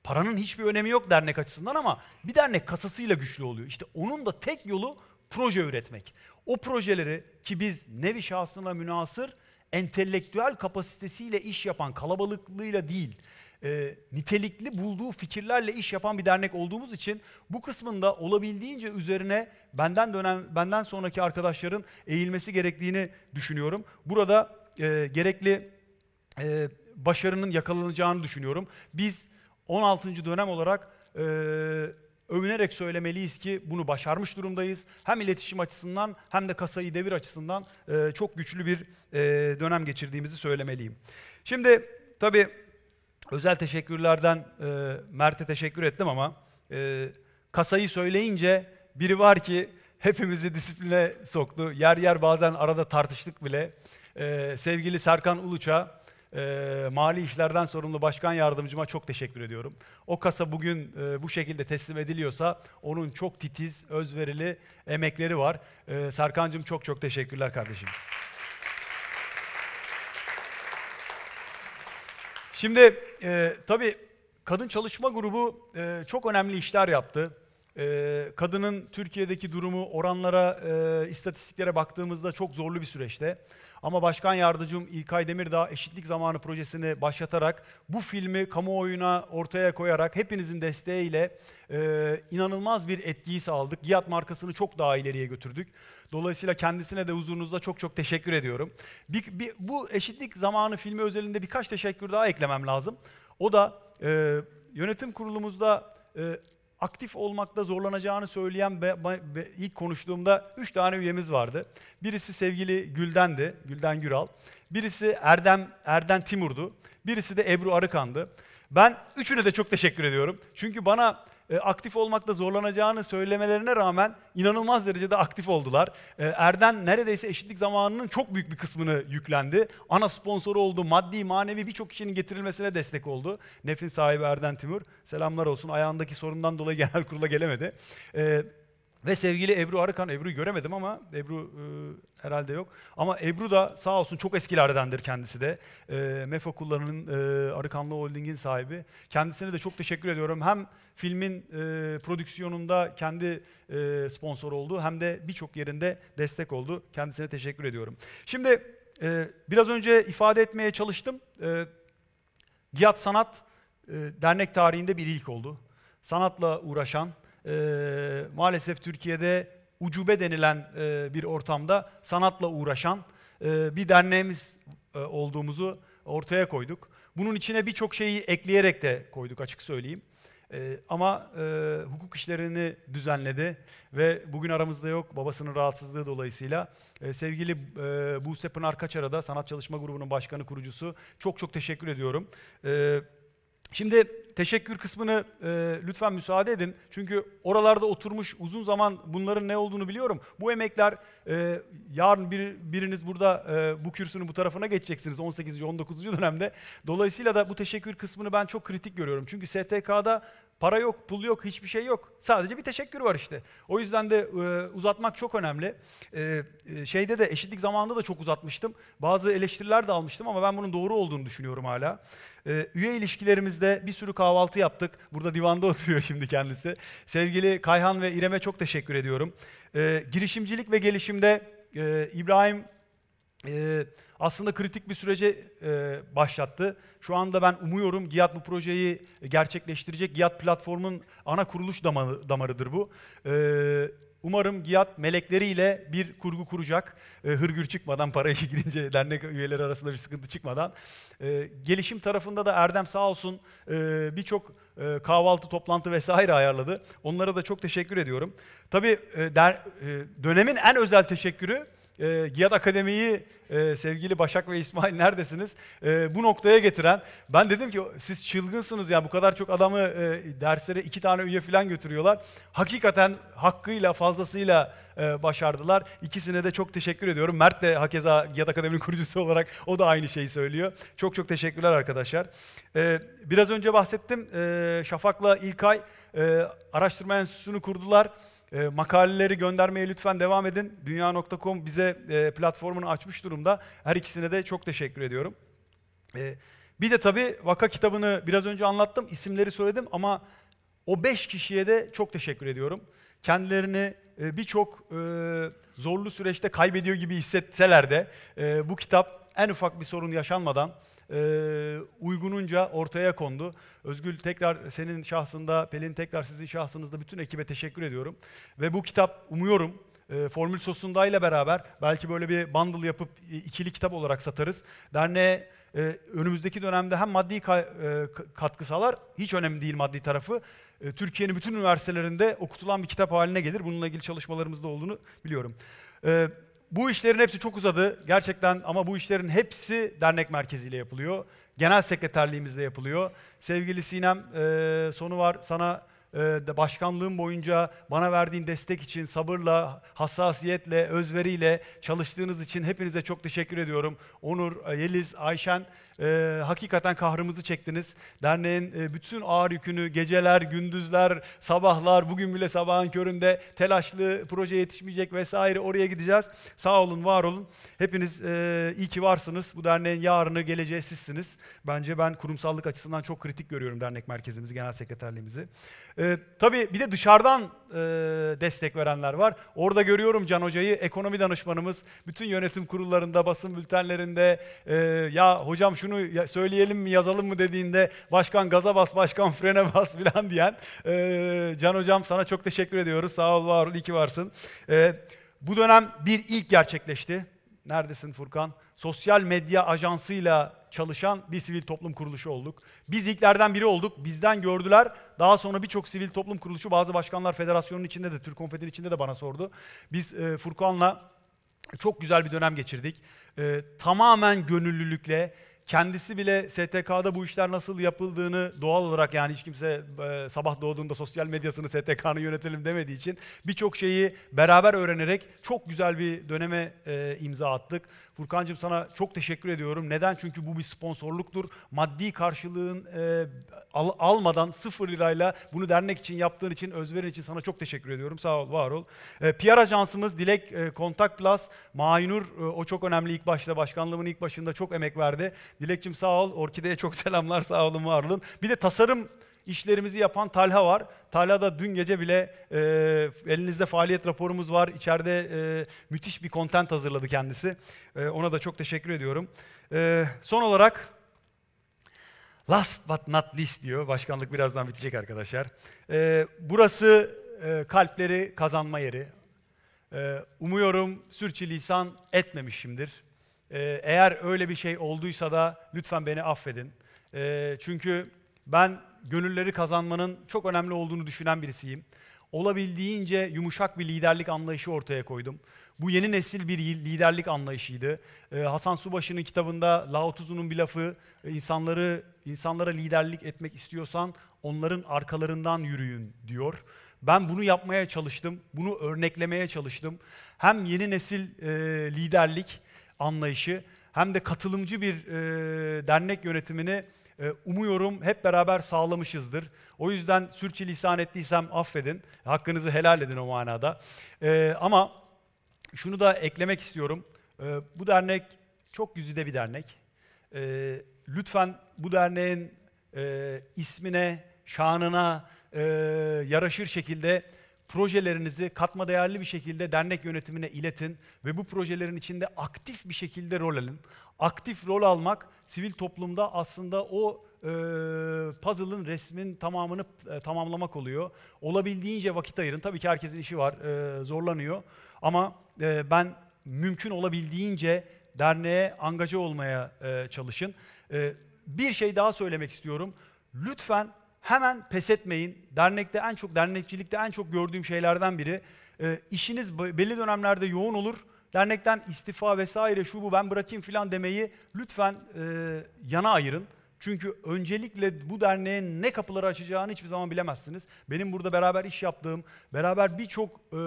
Speaker 1: Paranın hiçbir önemi yok dernek açısından ama bir dernek kasasıyla güçlü oluyor. İşte onun da tek yolu proje üretmek. O projeleri ki biz nevi şahsına münasır entelektüel kapasitesiyle iş yapan, kalabalıklığıyla değil, e, nitelikli bulduğu fikirlerle iş yapan bir dernek olduğumuz için bu kısmında olabildiğince üzerine benden dönem benden sonraki arkadaşların eğilmesi gerektiğini düşünüyorum. Burada e, gerekli e, başarının yakalanacağını düşünüyorum. Biz 16. dönem olarak e, övünerek söylemeliyiz ki bunu başarmış durumdayız. Hem iletişim açısından hem de kasayı devir açısından e, çok güçlü bir e, dönem geçirdiğimizi söylemeliyim. Şimdi tabii özel teşekkürlerden e, Mert'e teşekkür ettim ama e, kasayı söyleyince biri var ki hepimizi disipline soktu. Yer yer bazen arada tartıştık bile. E, sevgili Serkan Uluç'a e, mali işlerden sorumlu başkan yardımcıma çok teşekkür ediyorum. O kasa bugün e, bu şekilde teslim ediliyorsa onun çok titiz, özverili emekleri var. E, Serkan'cığım çok çok teşekkürler kardeşim. Şimdi e, tabii kadın çalışma grubu e, çok önemli işler yaptı. E, kadının Türkiye'deki durumu oranlara, e, istatistiklere baktığımızda çok zorlu bir süreçte. Ama Başkan Yardımcım İlkay Demirdağ Eşitlik Zamanı projesini başlatarak bu filmi kamuoyuna ortaya koyarak hepinizin desteğiyle e, inanılmaz bir etkiyi sağladık. Giat markasını çok daha ileriye götürdük. Dolayısıyla kendisine de huzurunuzda çok çok teşekkür ediyorum. Bir, bir, bu Eşitlik Zamanı filmi özelinde birkaç teşekkür daha eklemem lazım. O da e, yönetim kurulumuzda e, aktif olmakta zorlanacağını söyleyen be, be, ilk konuştuğumda üç tane üyemiz vardı. Birisi sevgili Gülden'di, Gülden Güral. Birisi Erdem Erdem Timur'du. Birisi de Ebru Arıkan'dı. Ben üçüne de çok teşekkür ediyorum. Çünkü bana e, aktif olmakta zorlanacağını söylemelerine rağmen inanılmaz derecede aktif oldular. E, Erden neredeyse eşitlik zamanının çok büyük bir kısmını yüklendi. Ana sponsor oldu, maddi manevi birçok kişinin getirilmesine destek oldu. Nefin sahibi Erden Timur, selamlar olsun. Ayağındaki sorundan dolayı genel kurula gelemedi. Evet. Ve sevgili Ebru Arıkan, Ebru'yu göremedim ama Ebru e, herhalde yok. Ama Ebru da sağ olsun çok eskilerdendir kendisi de. E, MEFO kullanının e, Arıkanlı Holding'in sahibi. Kendisine de çok teşekkür ediyorum. Hem filmin e, prodüksiyonunda kendi e, sponsor oldu hem de birçok yerinde destek oldu. Kendisine teşekkür ediyorum. Şimdi e, biraz önce ifade etmeye çalıştım. E, Giyat Sanat e, dernek tarihinde bir ilk oldu. Sanatla uğraşan, e, maalesef Türkiye'de ucube denilen e, bir ortamda sanatla uğraşan e, bir derneğimiz e, olduğumuzu ortaya koyduk. Bunun içine birçok şeyi ekleyerek de koyduk açık söyleyeyim. E, ama e, hukuk işlerini düzenledi ve bugün aramızda yok babasının rahatsızlığı dolayısıyla. E, sevgili e, Buse Pınar Kaçar'a da Sanat Çalışma Grubu'nun başkanı kurucusu çok çok teşekkür ediyorum. E, Şimdi teşekkür kısmını e, lütfen müsaade edin. Çünkü oralarda oturmuş uzun zaman bunların ne olduğunu biliyorum. Bu emekler e, yarın bir, biriniz burada e, bu kürsünün bu tarafına geçeceksiniz 18. 19. dönemde. Dolayısıyla da bu teşekkür kısmını ben çok kritik görüyorum. Çünkü STK'da Para yok, pul yok, hiçbir şey yok. Sadece bir teşekkür var işte. O yüzden de e, uzatmak çok önemli. E, e, şeyde de eşitlik zamanında da çok uzatmıştım. Bazı eleştiriler de almıştım ama ben bunun doğru olduğunu düşünüyorum hala. E, üye ilişkilerimizde bir sürü kahvaltı yaptık. Burada divanda oturuyor şimdi kendisi. Sevgili Kayhan ve İrem'e çok teşekkür ediyorum. E, girişimcilik ve gelişimde e, İbrahim... E, aslında kritik bir sürece e, başlattı. Şu anda ben umuyorum GİAD bu projeyi gerçekleştirecek. GİAD platformun ana kuruluş damarı, damarıdır bu. E, umarım GİAD melekleriyle bir kurgu kuracak. E, hırgür çıkmadan, paraya girince dernek üyeleri arasında bir sıkıntı çıkmadan. E, gelişim tarafında da Erdem sağ olsun e, birçok e, kahvaltı, toplantı vesaire ayarladı. Onlara da çok teşekkür ediyorum. Tabii e, der, e, dönemin en özel teşekkürü e, ee, Giyad Akademi'yi e, sevgili Başak ve İsmail neredesiniz? E, bu noktaya getiren, ben dedim ki siz çılgınsınız ya bu kadar çok adamı e, derslere iki tane üye falan götürüyorlar. Hakikaten hakkıyla fazlasıyla e, başardılar. İkisine de çok teşekkür ediyorum. Mert de hakeza Giyad Akademi'nin kurucusu olarak o da aynı şeyi söylüyor. Çok çok teşekkürler arkadaşlar. E, biraz önce bahsettim e, Şafak'la İlkay e, araştırma enstitüsünü kurdular e, makaleleri göndermeye lütfen devam edin. Dünya.com bize e, platformunu açmış durumda. Her ikisine de çok teşekkür ediyorum. E, bir de tabii vaka kitabını biraz önce anlattım, isimleri söyledim ama o beş kişiye de çok teşekkür ediyorum. Kendilerini e, birçok e, zorlu süreçte kaybediyor gibi hissetseler de e, bu kitap en ufak bir sorun yaşanmadan e, uygununca ortaya kondu. Özgül tekrar senin şahsında, Pelin tekrar sizin şahsınızda bütün ekibe teşekkür ediyorum. Ve bu kitap umuyorum e, Formül Sosunda ile beraber belki böyle bir bundle yapıp ikili kitap olarak satarız. Derneğe e, önümüzdeki dönemde hem maddi ka, e, katkı sağlar, hiç önemli değil maddi tarafı. E, Türkiye'nin bütün üniversitelerinde okutulan bir kitap haline gelir. Bununla ilgili çalışmalarımızda olduğunu biliyorum. E, bu işlerin hepsi çok uzadı gerçekten ama bu işlerin hepsi dernek merkeziyle yapılıyor. Genel sekreterliğimizle yapılıyor. Sevgili Sinem e, sonu var sana ee, başkanlığım boyunca bana verdiğin destek için sabırla, hassasiyetle, özveriyle çalıştığınız için hepinize çok teşekkür ediyorum. Onur, e, Yeliz, Ayşen e, hakikaten kahrımızı çektiniz. Derneğin e, bütün ağır yükünü geceler, gündüzler, sabahlar, bugün bile sabahın köründe telaşlı, proje yetişmeyecek vesaire oraya gideceğiz. Sağ olun, var olun. Hepiniz e, iyi ki varsınız. Bu derneğin yarını, geleceği sizsiniz. Bence ben kurumsallık açısından çok kritik görüyorum dernek merkezimizi, genel sekreterliğimizi. E, e, tabii bir de dışarıdan e, destek verenler var. Orada görüyorum Can Hoca'yı, ekonomi danışmanımız. Bütün yönetim kurullarında, basın bültenlerinde e, ya hocam şunu söyleyelim mi, yazalım mı dediğinde başkan gaza bas, başkan frene bas filan diyen. E, Can Hocam sana çok teşekkür ediyoruz. Sağ ol, var ol, iyi ki varsın. E, bu dönem bir ilk gerçekleşti. Neredesin Furkan? Sosyal medya ajansıyla çalışan bir sivil toplum kuruluşu olduk. Biz ilklerden biri olduk. Bizden gördüler. Daha sonra birçok sivil toplum kuruluşu, bazı başkanlar federasyonun içinde de, Türk Konfederi içinde de bana sordu. Biz e, Furkan'la çok güzel bir dönem geçirdik. E, tamamen gönüllülükle, kendisi bile STK'da bu işler nasıl yapıldığını doğal olarak yani hiç kimse e, sabah doğduğunda sosyal medyasını STK'nı yönetelim demediği için birçok şeyi beraber öğrenerek çok güzel bir döneme e, imza attık. Furkan'cığım sana çok teşekkür ediyorum. Neden? Çünkü bu bir sponsorluktur. Maddi karşılığın e, al, almadan sıfır lirayla bunu dernek için yaptığın için, özverin için sana çok teşekkür ediyorum. Sağ ol, var ol. E, PR ajansımız Dilek e, Kontak Plus, Maynur e, o çok önemli ilk başta başkanlığımın ilk başında çok emek verdi. Dilekçim sağ ol. Orkide'ye çok selamlar. Sağ olun, var olun. Bir de tasarım işlerimizi yapan Talha var. Talha da dün gece bile e, elinizde faaliyet raporumuz var. İçeride e, müthiş bir kontent hazırladı kendisi. E, ona da çok teşekkür ediyorum. E, son olarak last but not least diyor. Başkanlık birazdan bitecek arkadaşlar. E, burası e, kalpleri kazanma yeri. E, umuyorum sürçülisan etmemişimdir. Ee, eğer öyle bir şey olduysa da lütfen beni affedin. Ee, çünkü ben gönülleri kazanmanın çok önemli olduğunu düşünen birisiyim. Olabildiğince yumuşak bir liderlik anlayışı ortaya koydum. Bu yeni nesil bir liderlik anlayışıydı. Ee, Hasan Subaşı'nın kitabında Lao Tzu'nun bir lafı e, insanları insanlara liderlik etmek istiyorsan onların arkalarından yürüyün diyor. Ben bunu yapmaya çalıştım, bunu örneklemeye çalıştım. Hem yeni nesil e, liderlik anlayışı hem de katılımcı bir e, dernek yönetimini e, umuyorum hep beraber sağlamışızdır. O yüzden sürçülisan ettiysem affedin. Hakkınızı helal edin o manada. E, ama şunu da eklemek istiyorum. E, bu dernek çok güzide bir dernek. E, lütfen bu derneğin e, ismine, şanına e, yaraşır şekilde projelerinizi katma değerli bir şekilde dernek yönetimine iletin ve bu projelerin içinde aktif bir şekilde rol alın. Aktif rol almak sivil toplumda aslında o e, puzzle'ın resmin tamamını e, tamamlamak oluyor. Olabildiğince vakit ayırın. Tabii ki herkesin işi var, e, zorlanıyor. Ama e, ben mümkün olabildiğince derneğe angaja olmaya e, çalışın. E, bir şey daha söylemek istiyorum. Lütfen hemen pes etmeyin. Dernekte en çok, dernekçilikte en çok gördüğüm şeylerden biri. E, işiniz belli dönemlerde yoğun olur. Dernekten istifa vesaire şu bu ben bırakayım filan demeyi lütfen e, yana ayırın. Çünkü öncelikle bu derneğin ne kapıları açacağını hiçbir zaman bilemezsiniz. Benim burada beraber iş yaptığım, beraber birçok e,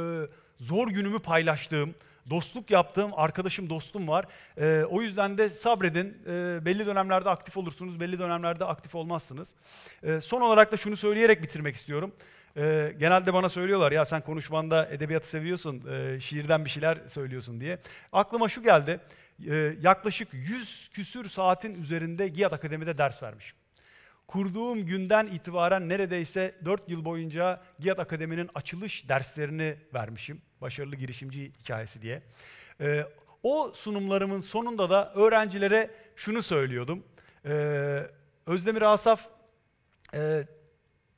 Speaker 1: zor günümü paylaştığım, dostluk yaptığım arkadaşım dostum var. E, o yüzden de sabredin. E, belli dönemlerde aktif olursunuz, belli dönemlerde aktif olmazsınız. E, son olarak da şunu söyleyerek bitirmek istiyorum. E, genelde bana söylüyorlar ya sen konuşmanda edebiyatı seviyorsun, e, şiirden bir şeyler söylüyorsun diye. Aklıma şu geldi. E, yaklaşık 100 küsür saatin üzerinde Giyat Akademi'de ders vermişim kurduğum günden itibaren neredeyse 4 yıl boyunca Giyat Akademi'nin açılış derslerini vermişim. Başarılı girişimci hikayesi diye. Ee, o sunumlarımın sonunda da öğrencilere şunu söylüyordum. Ee, Özdemir Asaf e,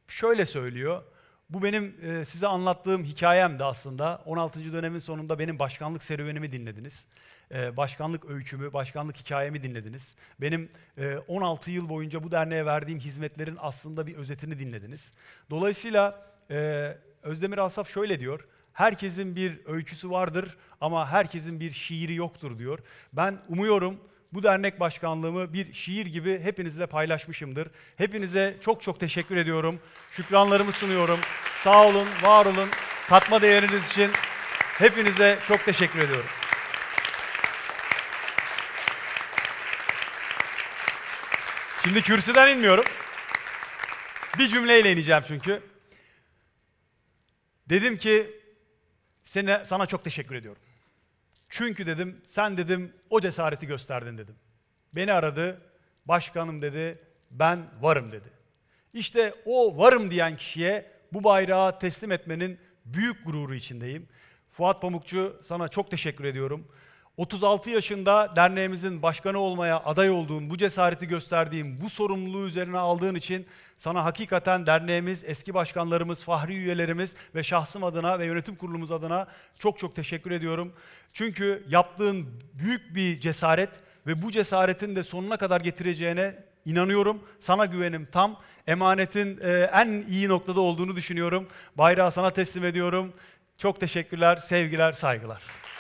Speaker 1: şöyle söylüyor. Bu benim e, size anlattığım hikayemdi aslında. 16. dönemin sonunda benim başkanlık serüvenimi dinlediniz. E, başkanlık öykümü, başkanlık hikayemi dinlediniz. Benim e, 16 yıl boyunca bu derneğe verdiğim hizmetlerin aslında bir özetini dinlediniz. Dolayısıyla e, Özdemir Asaf şöyle diyor herkesin bir öyküsü vardır ama herkesin bir şiiri yoktur diyor. Ben umuyorum bu dernek başkanlığımı bir şiir gibi hepinizle paylaşmışımdır. Hepinize çok çok teşekkür ediyorum. Şükranlarımı sunuyorum. Sağ olun, var olun. Katma değeriniz için hepinize çok teşekkür ediyorum. Şimdi kürsüden inmiyorum. Bir cümleyle ineceğim çünkü. Dedim ki Sene, sana çok teşekkür ediyorum. Çünkü dedim, sen dedim o cesareti gösterdin dedim. Beni aradı, başkanım dedi, ben varım dedi. İşte o varım diyen kişiye bu bayrağı teslim etmenin büyük gururu içindeyim. Fuat Pamukçu sana çok teşekkür ediyorum. 36 yaşında derneğimizin başkanı olmaya aday olduğun, bu cesareti gösterdiğin, bu sorumluluğu üzerine aldığın için sana hakikaten derneğimiz, eski başkanlarımız, fahri üyelerimiz ve şahsım adına ve yönetim kurulumuz adına çok çok teşekkür ediyorum. Çünkü yaptığın büyük bir cesaret ve bu cesaretin de sonuna kadar getireceğine inanıyorum. Sana güvenim tam. Emanetin e, en iyi noktada olduğunu düşünüyorum. Bayrağı sana teslim ediyorum. Çok teşekkürler, sevgiler, saygılar.